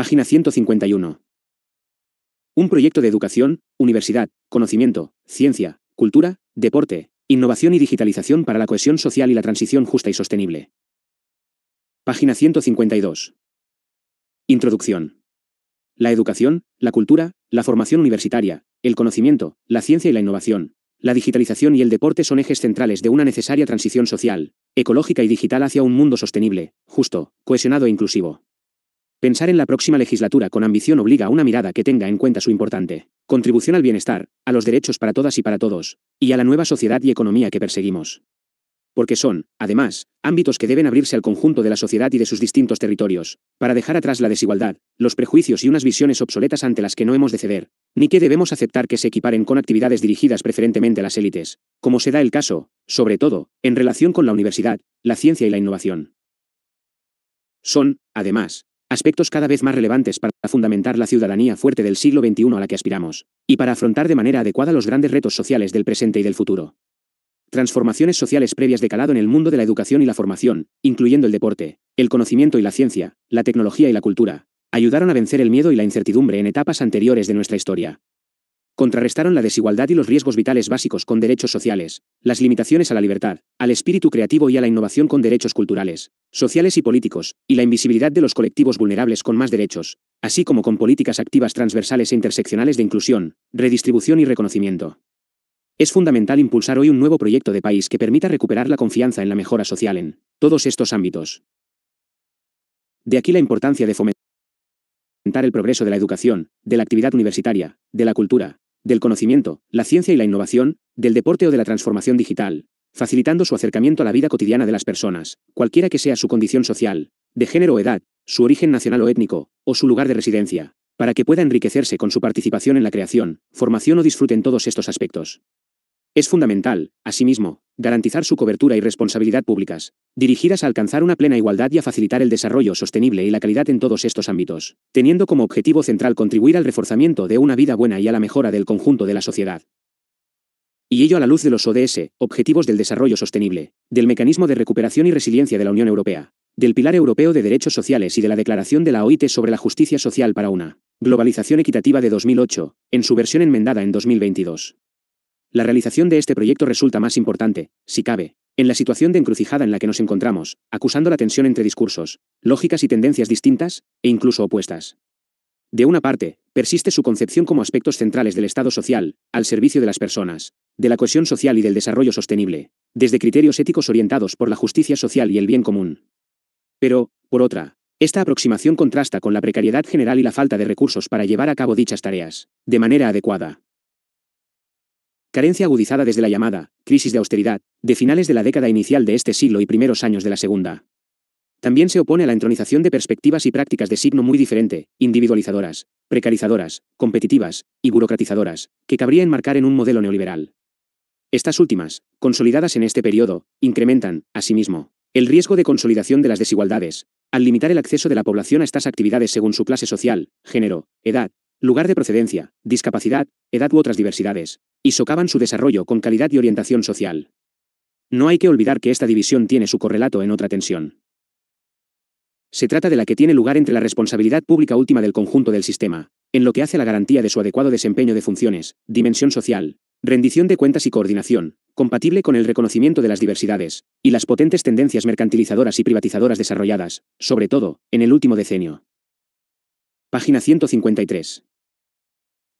Página 151. Un proyecto de educación, universidad, conocimiento, ciencia, cultura, deporte, innovación y digitalización para la cohesión social y la transición justa y sostenible. Página 152. Introducción. La educación, la cultura, la formación universitaria, el conocimiento, la ciencia y la innovación, la digitalización y el deporte son ejes centrales de una necesaria transición social, ecológica y digital hacia un mundo sostenible, justo, cohesionado e inclusivo. Pensar en la próxima legislatura con ambición obliga a una mirada que tenga en cuenta su importante contribución al bienestar, a los derechos para todas y para todos, y a la nueva sociedad y economía que perseguimos. Porque son, además, ámbitos que deben abrirse al conjunto de la sociedad y de sus distintos territorios, para dejar atrás la desigualdad, los prejuicios y unas visiones obsoletas ante las que no hemos de ceder, ni que debemos aceptar que se equiparen con actividades dirigidas preferentemente a las élites, como se da el caso, sobre todo, en relación con la universidad, la ciencia y la innovación. Son, además, aspectos cada vez más relevantes para fundamentar la ciudadanía fuerte del siglo XXI a la que aspiramos, y para afrontar de manera adecuada los grandes retos sociales del presente y del futuro. Transformaciones sociales previas de calado en el mundo de la educación y la formación, incluyendo el deporte, el conocimiento y la ciencia, la tecnología y la cultura, ayudaron a vencer el miedo y la incertidumbre en etapas anteriores de nuestra historia contrarrestaron la desigualdad y los riesgos vitales básicos con derechos sociales, las limitaciones a la libertad, al espíritu creativo y a la innovación con derechos culturales, sociales y políticos, y la invisibilidad de los colectivos vulnerables con más derechos, así como con políticas activas transversales e interseccionales de inclusión, redistribución y reconocimiento. Es fundamental impulsar hoy un nuevo proyecto de país que permita recuperar la confianza en la mejora social en todos estos ámbitos. De aquí la importancia de fomentar el progreso de la educación, de la actividad universitaria, de la cultura, del conocimiento, la ciencia y la innovación, del deporte o de la transformación digital, facilitando su acercamiento a la vida cotidiana de las personas, cualquiera que sea su condición social, de género o edad, su origen nacional o étnico, o su lugar de residencia, para que pueda enriquecerse con su participación en la creación, formación o disfruten todos estos aspectos. Es fundamental, asimismo, garantizar su cobertura y responsabilidad públicas, dirigidas a alcanzar una plena igualdad y a facilitar el desarrollo sostenible y la calidad en todos estos ámbitos, teniendo como objetivo central contribuir al reforzamiento de una vida buena y a la mejora del conjunto de la sociedad. Y ello a la luz de los ODS, Objetivos del Desarrollo Sostenible, del Mecanismo de Recuperación y Resiliencia de la Unión Europea, del Pilar Europeo de Derechos Sociales y de la Declaración de la OIT sobre la Justicia Social para una Globalización Equitativa de 2008, en su versión enmendada en 2022. La realización de este proyecto resulta más importante, si cabe, en la situación de encrucijada en la que nos encontramos, acusando la tensión entre discursos, lógicas y tendencias distintas, e incluso opuestas. De una parte, persiste su concepción como aspectos centrales del Estado social, al servicio de las personas, de la cohesión social y del desarrollo sostenible, desde criterios éticos orientados por la justicia social y el bien común. Pero, por otra, esta aproximación contrasta con la precariedad general y la falta de recursos para llevar a cabo dichas tareas, de manera adecuada. Carencia agudizada desde la llamada crisis de austeridad de finales de la década inicial de este siglo y primeros años de la segunda. También se opone a la entronización de perspectivas y prácticas de signo muy diferente, individualizadoras, precarizadoras, competitivas y burocratizadoras, que cabría enmarcar en un modelo neoliberal. Estas últimas, consolidadas en este periodo, incrementan, asimismo, el riesgo de consolidación de las desigualdades, al limitar el acceso de la población a estas actividades según su clase social, género, edad, lugar de procedencia, discapacidad, edad u otras diversidades, y socavan su desarrollo con calidad y orientación social. No hay que olvidar que esta división tiene su correlato en otra tensión. Se trata de la que tiene lugar entre la responsabilidad pública última del conjunto del sistema, en lo que hace a la garantía de su adecuado desempeño de funciones, dimensión social, rendición de cuentas y coordinación, compatible con el reconocimiento de las diversidades, y las potentes tendencias mercantilizadoras y privatizadoras desarrolladas, sobre todo, en el último decenio. Página 153.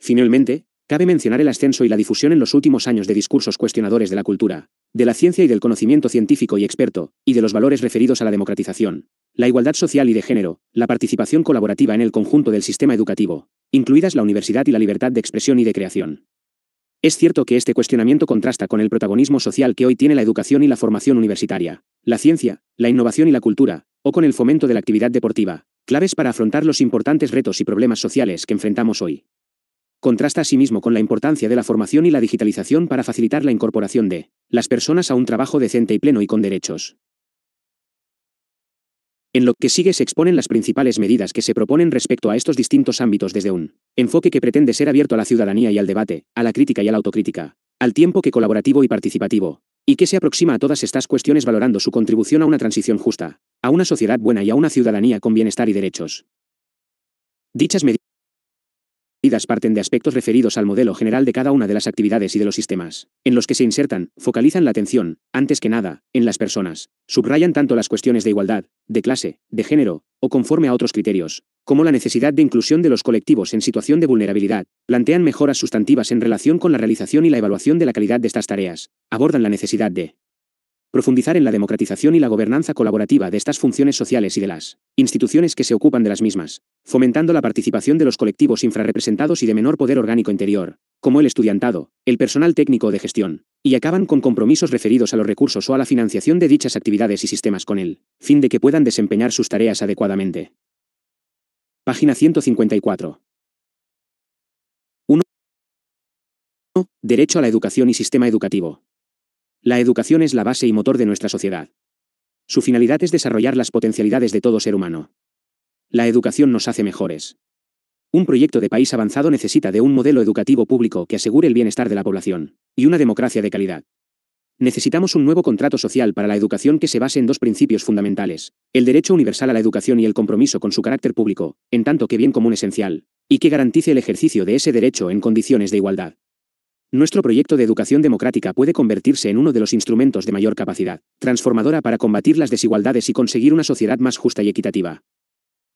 Finalmente, cabe mencionar el ascenso y la difusión en los últimos años de discursos cuestionadores de la cultura, de la ciencia y del conocimiento científico y experto, y de los valores referidos a la democratización, la igualdad social y de género, la participación colaborativa en el conjunto del sistema educativo, incluidas la universidad y la libertad de expresión y de creación. Es cierto que este cuestionamiento contrasta con el protagonismo social que hoy tiene la educación y la formación universitaria, la ciencia, la innovación y la cultura, o con el fomento de la actividad deportiva, claves para afrontar los importantes retos y problemas sociales que enfrentamos hoy contrasta asimismo con la importancia de la formación y la digitalización para facilitar la incorporación de las personas a un trabajo decente y pleno y con derechos. En lo que sigue se exponen las principales medidas que se proponen respecto a estos distintos ámbitos desde un enfoque que pretende ser abierto a la ciudadanía y al debate, a la crítica y a la autocrítica, al tiempo que colaborativo y participativo, y que se aproxima a todas estas cuestiones valorando su contribución a una transición justa, a una sociedad buena y a una ciudadanía con bienestar y derechos. Dichas medidas parten de aspectos referidos al modelo general de cada una de las actividades y de los sistemas, en los que se insertan, focalizan la atención, antes que nada, en las personas, subrayan tanto las cuestiones de igualdad, de clase, de género, o conforme a otros criterios, como la necesidad de inclusión de los colectivos en situación de vulnerabilidad, plantean mejoras sustantivas en relación con la realización y la evaluación de la calidad de estas tareas, abordan la necesidad de Profundizar en la democratización y la gobernanza colaborativa de estas funciones sociales y de las instituciones que se ocupan de las mismas, fomentando la participación de los colectivos infrarrepresentados y de menor poder orgánico interior, como el estudiantado, el personal técnico de gestión, y acaban con compromisos referidos a los recursos o a la financiación de dichas actividades y sistemas con él, fin de que puedan desempeñar sus tareas adecuadamente. Página 154. 1. Derecho a la educación y sistema educativo. La educación es la base y motor de nuestra sociedad. Su finalidad es desarrollar las potencialidades de todo ser humano. La educación nos hace mejores. Un proyecto de país avanzado necesita de un modelo educativo público que asegure el bienestar de la población, y una democracia de calidad. Necesitamos un nuevo contrato social para la educación que se base en dos principios fundamentales, el derecho universal a la educación y el compromiso con su carácter público, en tanto que bien común esencial, y que garantice el ejercicio de ese derecho en condiciones de igualdad. Nuestro proyecto de educación democrática puede convertirse en uno de los instrumentos de mayor capacidad, transformadora para combatir las desigualdades y conseguir una sociedad más justa y equitativa.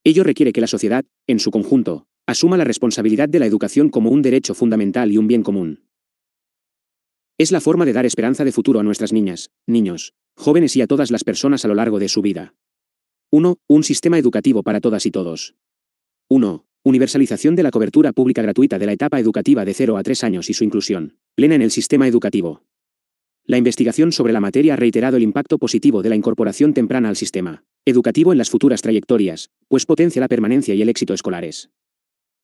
Ello requiere que la sociedad, en su conjunto, asuma la responsabilidad de la educación como un derecho fundamental y un bien común. Es la forma de dar esperanza de futuro a nuestras niñas, niños, jóvenes y a todas las personas a lo largo de su vida. 1. Un sistema educativo para todas y todos. 1. Universalización de la cobertura pública gratuita de la etapa educativa de 0 a 3 años y su inclusión plena en el sistema educativo. La investigación sobre la materia ha reiterado el impacto positivo de la incorporación temprana al sistema educativo en las futuras trayectorias, pues potencia la permanencia y el éxito escolares.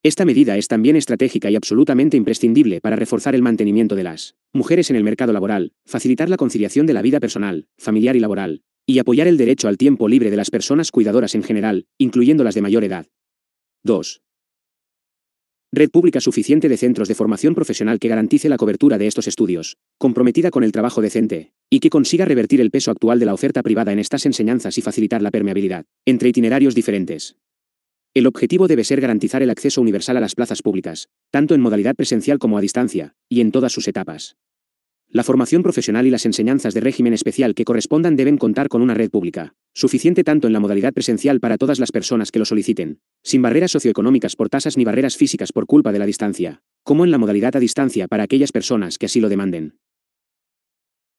Esta medida es también estratégica y absolutamente imprescindible para reforzar el mantenimiento de las mujeres en el mercado laboral, facilitar la conciliación de la vida personal, familiar y laboral, y apoyar el derecho al tiempo libre de las personas cuidadoras en general, incluyendo las de mayor edad. 2. Red pública suficiente de centros de formación profesional que garantice la cobertura de estos estudios, comprometida con el trabajo decente, y que consiga revertir el peso actual de la oferta privada en estas enseñanzas y facilitar la permeabilidad, entre itinerarios diferentes. El objetivo debe ser garantizar el acceso universal a las plazas públicas, tanto en modalidad presencial como a distancia, y en todas sus etapas. La formación profesional y las enseñanzas de régimen especial que correspondan deben contar con una red pública, suficiente tanto en la modalidad presencial para todas las personas que lo soliciten, sin barreras socioeconómicas por tasas ni barreras físicas por culpa de la distancia, como en la modalidad a distancia para aquellas personas que así lo demanden.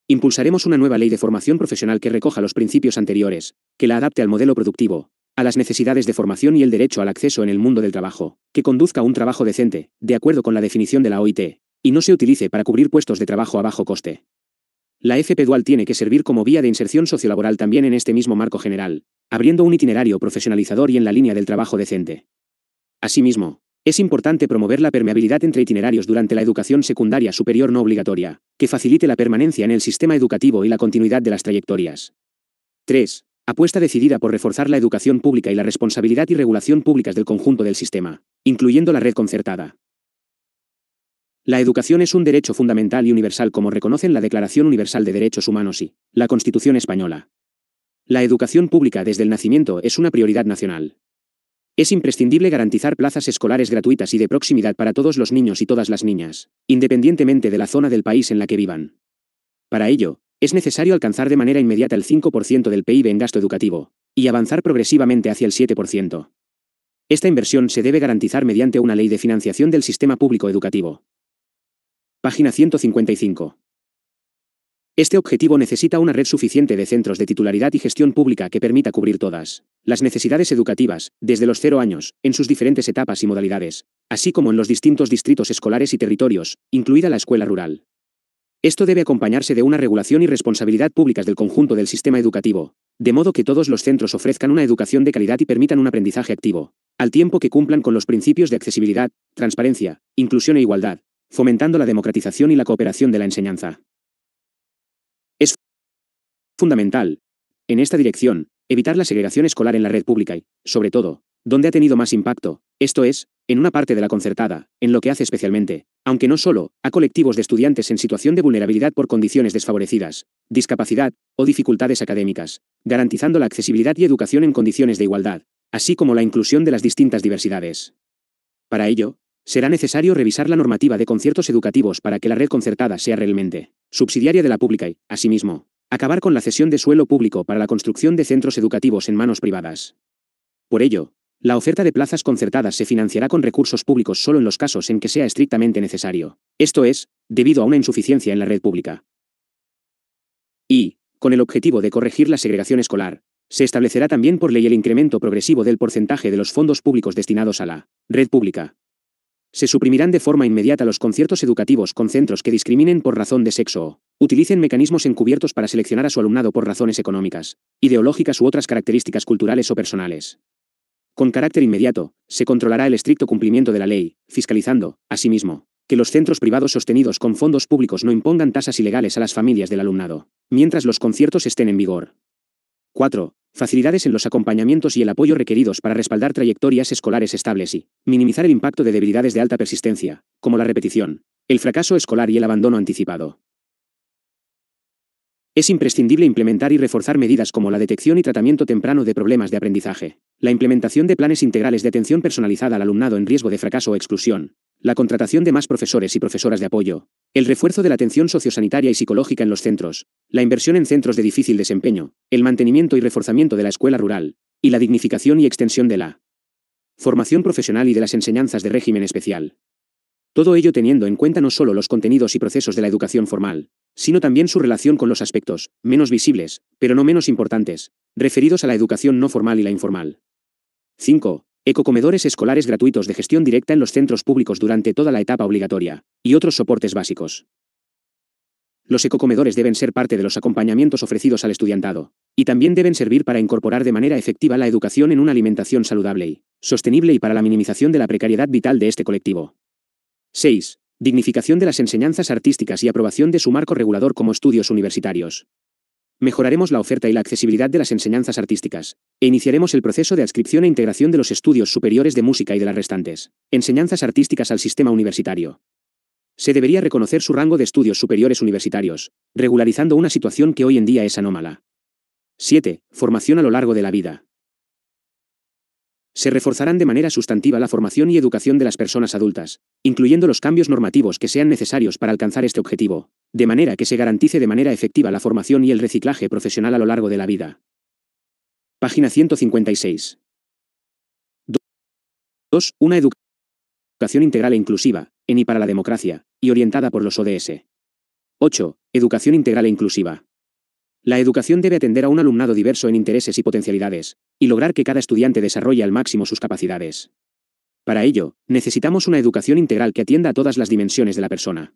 Impulsaremos una nueva ley de formación profesional que recoja los principios anteriores, que la adapte al modelo productivo, a las necesidades de formación y el derecho al acceso en el mundo del trabajo, que conduzca a un trabajo decente, de acuerdo con la definición de la OIT, y no se utilice para cubrir puestos de trabajo a bajo coste. La FP Dual tiene que servir como vía de inserción sociolaboral también en este mismo marco general, abriendo un itinerario profesionalizador y en la línea del trabajo decente. Asimismo, es importante promover la permeabilidad entre itinerarios durante la educación secundaria superior no obligatoria, que facilite la permanencia en el sistema educativo y la continuidad de las trayectorias. 3. Apuesta decidida por reforzar la educación pública y la responsabilidad y regulación públicas del conjunto del sistema, incluyendo la red concertada, la educación es un derecho fundamental y universal como reconocen la Declaración Universal de Derechos Humanos y la Constitución Española. La educación pública desde el nacimiento es una prioridad nacional. Es imprescindible garantizar plazas escolares gratuitas y de proximidad para todos los niños y todas las niñas, independientemente de la zona del país en la que vivan. Para ello, es necesario alcanzar de manera inmediata el 5% del PIB en gasto educativo, y avanzar progresivamente hacia el 7%. Esta inversión se debe garantizar mediante una ley de financiación del sistema público educativo. Página 155. Este objetivo necesita una red suficiente de centros de titularidad y gestión pública que permita cubrir todas las necesidades educativas, desde los cero años, en sus diferentes etapas y modalidades, así como en los distintos distritos escolares y territorios, incluida la escuela rural. Esto debe acompañarse de una regulación y responsabilidad públicas del conjunto del sistema educativo, de modo que todos los centros ofrezcan una educación de calidad y permitan un aprendizaje activo, al tiempo que cumplan con los principios de accesibilidad, transparencia, inclusión e igualdad, fomentando la democratización y la cooperación de la enseñanza. Es fundamental, en esta dirección, evitar la segregación escolar en la red pública y, sobre todo, donde ha tenido más impacto, esto es, en una parte de la concertada, en lo que hace especialmente, aunque no solo, a colectivos de estudiantes en situación de vulnerabilidad por condiciones desfavorecidas, discapacidad o dificultades académicas, garantizando la accesibilidad y educación en condiciones de igualdad, así como la inclusión de las distintas diversidades. Para ello, Será necesario revisar la normativa de conciertos educativos para que la red concertada sea realmente subsidiaria de la pública y, asimismo, acabar con la cesión de suelo público para la construcción de centros educativos en manos privadas. Por ello, la oferta de plazas concertadas se financiará con recursos públicos solo en los casos en que sea estrictamente necesario, esto es, debido a una insuficiencia en la red pública. Y, con el objetivo de corregir la segregación escolar, se establecerá también por ley el incremento progresivo del porcentaje de los fondos públicos destinados a la red pública, se suprimirán de forma inmediata los conciertos educativos con centros que discriminen por razón de sexo o utilicen mecanismos encubiertos para seleccionar a su alumnado por razones económicas, ideológicas u otras características culturales o personales. Con carácter inmediato, se controlará el estricto cumplimiento de la ley, fiscalizando, asimismo, que los centros privados sostenidos con fondos públicos no impongan tasas ilegales a las familias del alumnado, mientras los conciertos estén en vigor. 4. Facilidades en los acompañamientos y el apoyo requeridos para respaldar trayectorias escolares estables y minimizar el impacto de debilidades de alta persistencia, como la repetición, el fracaso escolar y el abandono anticipado. Es imprescindible implementar y reforzar medidas como la detección y tratamiento temprano de problemas de aprendizaje, la implementación de planes integrales de atención personalizada al alumnado en riesgo de fracaso o exclusión, la contratación de más profesores y profesoras de apoyo, el refuerzo de la atención sociosanitaria y psicológica en los centros, la inversión en centros de difícil desempeño, el mantenimiento y reforzamiento de la escuela rural, y la dignificación y extensión de la formación profesional y de las enseñanzas de régimen especial. Todo ello teniendo en cuenta no solo los contenidos y procesos de la educación formal, sino también su relación con los aspectos, menos visibles, pero no menos importantes, referidos a la educación no formal y la informal. 5. Ecocomedores escolares gratuitos de gestión directa en los centros públicos durante toda la etapa obligatoria, y otros soportes básicos. Los ecocomedores deben ser parte de los acompañamientos ofrecidos al estudiantado, y también deben servir para incorporar de manera efectiva la educación en una alimentación saludable y sostenible y para la minimización de la precariedad vital de este colectivo. 6. Dignificación de las enseñanzas artísticas y aprobación de su marco regulador como estudios universitarios. Mejoraremos la oferta y la accesibilidad de las enseñanzas artísticas, e iniciaremos el proceso de adscripción e integración de los estudios superiores de música y de las restantes enseñanzas artísticas al sistema universitario. Se debería reconocer su rango de estudios superiores universitarios, regularizando una situación que hoy en día es anómala. 7. Formación a lo largo de la vida. Se reforzarán de manera sustantiva la formación y educación de las personas adultas, incluyendo los cambios normativos que sean necesarios para alcanzar este objetivo de manera que se garantice de manera efectiva la formación y el reciclaje profesional a lo largo de la vida. Página 156. 2. Una educación integral e inclusiva, en y para la democracia, y orientada por los ODS. 8. Educación integral e inclusiva. La educación debe atender a un alumnado diverso en intereses y potencialidades, y lograr que cada estudiante desarrolle al máximo sus capacidades. Para ello, necesitamos una educación integral que atienda a todas las dimensiones de la persona.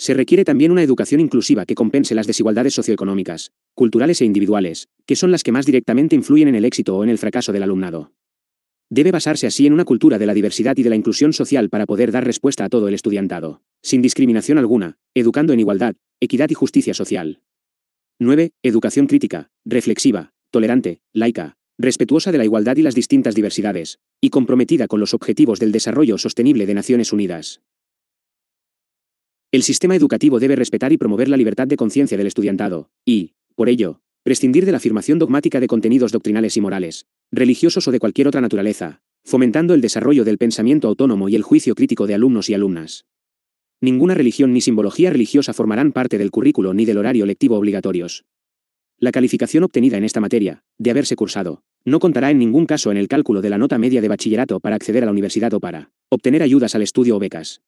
Se requiere también una educación inclusiva que compense las desigualdades socioeconómicas, culturales e individuales, que son las que más directamente influyen en el éxito o en el fracaso del alumnado. Debe basarse así en una cultura de la diversidad y de la inclusión social para poder dar respuesta a todo el estudiantado, sin discriminación alguna, educando en igualdad, equidad y justicia social. 9. Educación crítica, reflexiva, tolerante, laica, respetuosa de la igualdad y las distintas diversidades, y comprometida con los objetivos del desarrollo sostenible de Naciones Unidas. El sistema educativo debe respetar y promover la libertad de conciencia del estudiantado, y, por ello, prescindir de la afirmación dogmática de contenidos doctrinales y morales, religiosos o de cualquier otra naturaleza, fomentando el desarrollo del pensamiento autónomo y el juicio crítico de alumnos y alumnas. Ninguna religión ni simbología religiosa formarán parte del currículo ni del horario lectivo obligatorios. La calificación obtenida en esta materia, de haberse cursado, no contará en ningún caso en el cálculo de la nota media de bachillerato para acceder a la universidad o para obtener ayudas al estudio o becas.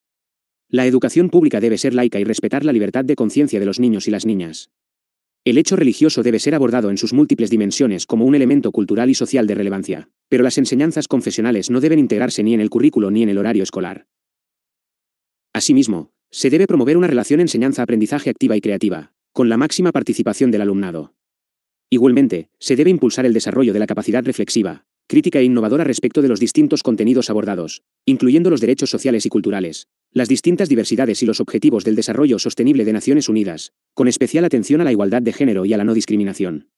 La educación pública debe ser laica y respetar la libertad de conciencia de los niños y las niñas. El hecho religioso debe ser abordado en sus múltiples dimensiones como un elemento cultural y social de relevancia, pero las enseñanzas confesionales no deben integrarse ni en el currículo ni en el horario escolar. Asimismo, se debe promover una relación enseñanza-aprendizaje activa y creativa, con la máxima participación del alumnado. Igualmente, se debe impulsar el desarrollo de la capacidad reflexiva, crítica e innovadora respecto de los distintos contenidos abordados, incluyendo los derechos sociales y culturales, las distintas diversidades y los objetivos del desarrollo sostenible de Naciones Unidas, con especial atención a la igualdad de género y a la no discriminación.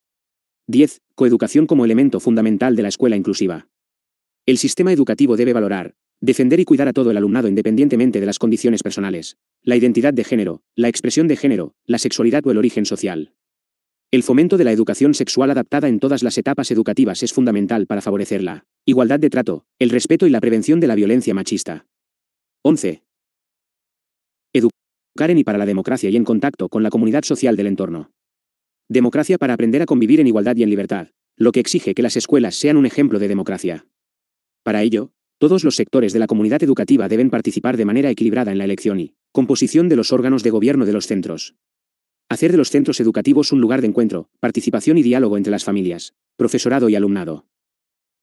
10. Coeducación como elemento fundamental de la escuela inclusiva. El sistema educativo debe valorar, defender y cuidar a todo el alumnado independientemente de las condiciones personales, la identidad de género, la expresión de género, la sexualidad o el origen social. El fomento de la educación sexual adaptada en todas las etapas educativas es fundamental para favorecer la Igualdad de trato, el respeto y la prevención de la violencia machista. 11. Educar en y para la democracia y en contacto con la comunidad social del entorno. Democracia para aprender a convivir en igualdad y en libertad, lo que exige que las escuelas sean un ejemplo de democracia. Para ello, todos los sectores de la comunidad educativa deben participar de manera equilibrada en la elección y composición de los órganos de gobierno de los centros, Hacer de los centros educativos un lugar de encuentro, participación y diálogo entre las familias, profesorado y alumnado.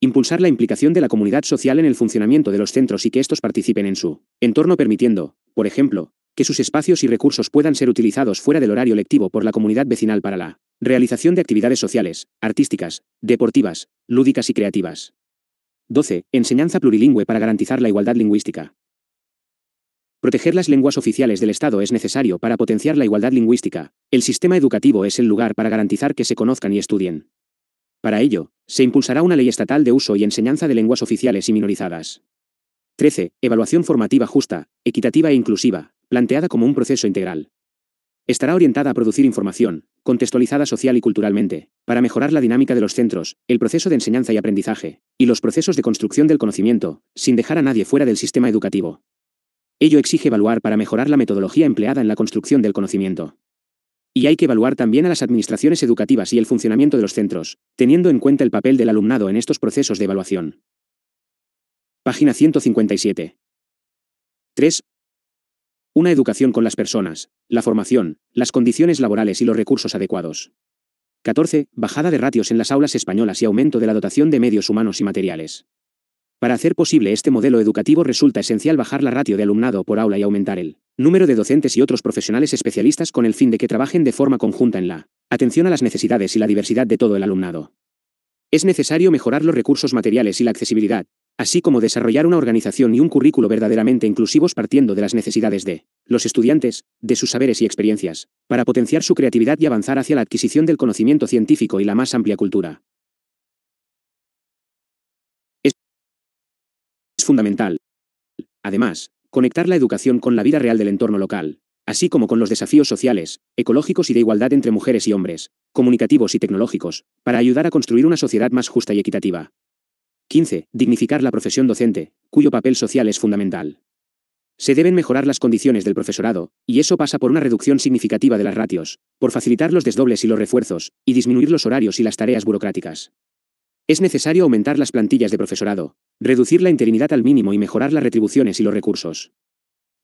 Impulsar la implicación de la comunidad social en el funcionamiento de los centros y que estos participen en su entorno permitiendo, por ejemplo, que sus espacios y recursos puedan ser utilizados fuera del horario lectivo por la comunidad vecinal para la realización de actividades sociales, artísticas, deportivas, lúdicas y creativas. 12. Enseñanza plurilingüe para garantizar la igualdad lingüística. Proteger las lenguas oficiales del Estado es necesario para potenciar la igualdad lingüística. El sistema educativo es el lugar para garantizar que se conozcan y estudien. Para ello, se impulsará una ley estatal de uso y enseñanza de lenguas oficiales y minorizadas. 13. Evaluación formativa justa, equitativa e inclusiva, planteada como un proceso integral. Estará orientada a producir información, contextualizada social y culturalmente, para mejorar la dinámica de los centros, el proceso de enseñanza y aprendizaje, y los procesos de construcción del conocimiento, sin dejar a nadie fuera del sistema educativo. Ello exige evaluar para mejorar la metodología empleada en la construcción del conocimiento. Y hay que evaluar también a las administraciones educativas y el funcionamiento de los centros, teniendo en cuenta el papel del alumnado en estos procesos de evaluación. Página 157. 3. Una educación con las personas, la formación, las condiciones laborales y los recursos adecuados. 14. Bajada de ratios en las aulas españolas y aumento de la dotación de medios humanos y materiales. Para hacer posible este modelo educativo resulta esencial bajar la ratio de alumnado por aula y aumentar el número de docentes y otros profesionales especialistas con el fin de que trabajen de forma conjunta en la atención a las necesidades y la diversidad de todo el alumnado. Es necesario mejorar los recursos materiales y la accesibilidad, así como desarrollar una organización y un currículo verdaderamente inclusivos partiendo de las necesidades de los estudiantes, de sus saberes y experiencias, para potenciar su creatividad y avanzar hacia la adquisición del conocimiento científico y la más amplia cultura Es fundamental. Además, conectar la educación con la vida real del entorno local, así como con los desafíos sociales, ecológicos y de igualdad entre mujeres y hombres, comunicativos y tecnológicos, para ayudar a construir una sociedad más justa y equitativa. 15. Dignificar la profesión docente, cuyo papel social es fundamental. Se deben mejorar las condiciones del profesorado, y eso pasa por una reducción significativa de las ratios, por facilitar los desdobles y los refuerzos, y disminuir los horarios y las tareas burocráticas. Es necesario aumentar las plantillas de profesorado, reducir la interinidad al mínimo y mejorar las retribuciones y los recursos.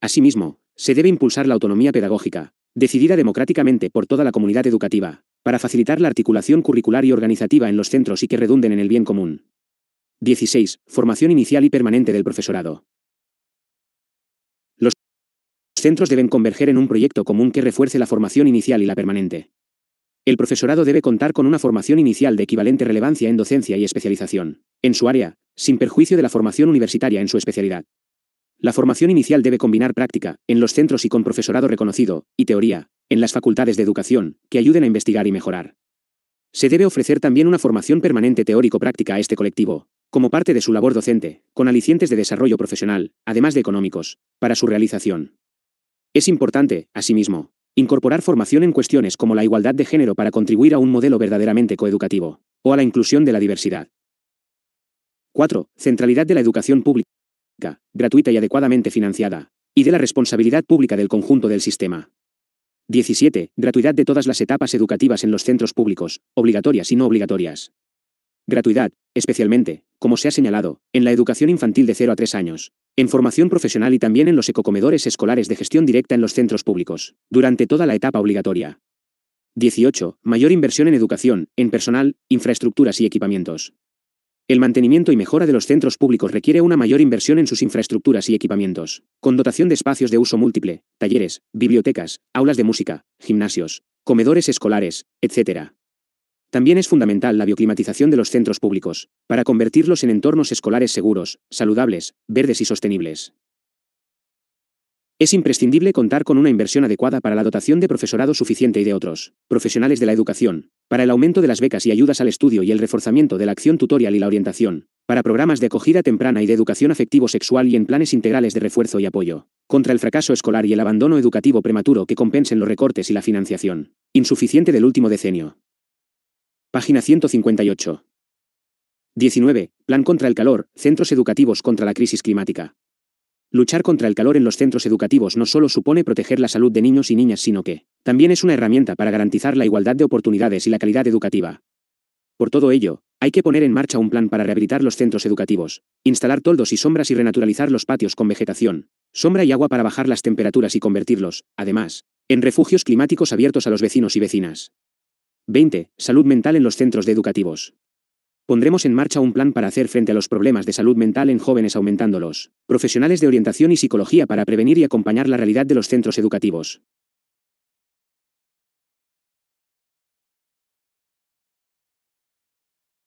Asimismo, se debe impulsar la autonomía pedagógica, decidida democráticamente por toda la comunidad educativa, para facilitar la articulación curricular y organizativa en los centros y que redunden en el bien común. 16. Formación inicial y permanente del profesorado. Los centros deben converger en un proyecto común que refuerce la formación inicial y la permanente. El profesorado debe contar con una formación inicial de equivalente relevancia en docencia y especialización, en su área, sin perjuicio de la formación universitaria en su especialidad. La formación inicial debe combinar práctica, en los centros y con profesorado reconocido, y teoría, en las facultades de educación, que ayuden a investigar y mejorar. Se debe ofrecer también una formación permanente teórico-práctica a este colectivo, como parte de su labor docente, con alicientes de desarrollo profesional, además de económicos, para su realización. Es importante, asimismo, Incorporar formación en cuestiones como la igualdad de género para contribuir a un modelo verdaderamente coeducativo, o a la inclusión de la diversidad. 4. Centralidad de la educación pública, gratuita y adecuadamente financiada, y de la responsabilidad pública del conjunto del sistema. 17. Gratuidad de todas las etapas educativas en los centros públicos, obligatorias y no obligatorias. Gratuidad, especialmente, como se ha señalado, en la educación infantil de 0 a 3 años, en formación profesional y también en los ecocomedores escolares de gestión directa en los centros públicos, durante toda la etapa obligatoria. 18. Mayor inversión en educación, en personal, infraestructuras y equipamientos. El mantenimiento y mejora de los centros públicos requiere una mayor inversión en sus infraestructuras y equipamientos, con dotación de espacios de uso múltiple, talleres, bibliotecas, aulas de música, gimnasios, comedores escolares, etc. También es fundamental la bioclimatización de los centros públicos, para convertirlos en entornos escolares seguros, saludables, verdes y sostenibles. Es imprescindible contar con una inversión adecuada para la dotación de profesorado suficiente y de otros, profesionales de la educación, para el aumento de las becas y ayudas al estudio y el reforzamiento de la acción tutorial y la orientación, para programas de acogida temprana y de educación afectivo-sexual y en planes integrales de refuerzo y apoyo, contra el fracaso escolar y el abandono educativo prematuro que compensen los recortes y la financiación insuficiente del último decenio. Página 158. 19. Plan contra el calor, centros educativos contra la crisis climática. Luchar contra el calor en los centros educativos no solo supone proteger la salud de niños y niñas, sino que también es una herramienta para garantizar la igualdad de oportunidades y la calidad educativa. Por todo ello, hay que poner en marcha un plan para rehabilitar los centros educativos, instalar toldos y sombras y renaturalizar los patios con vegetación, sombra y agua para bajar las temperaturas y convertirlos, además, en refugios climáticos abiertos a los vecinos y vecinas. 20. Salud mental en los centros de educativos. Pondremos en marcha un plan para hacer frente a los problemas de salud mental en jóvenes aumentándolos. Profesionales de orientación y psicología para prevenir y acompañar la realidad de los centros educativos.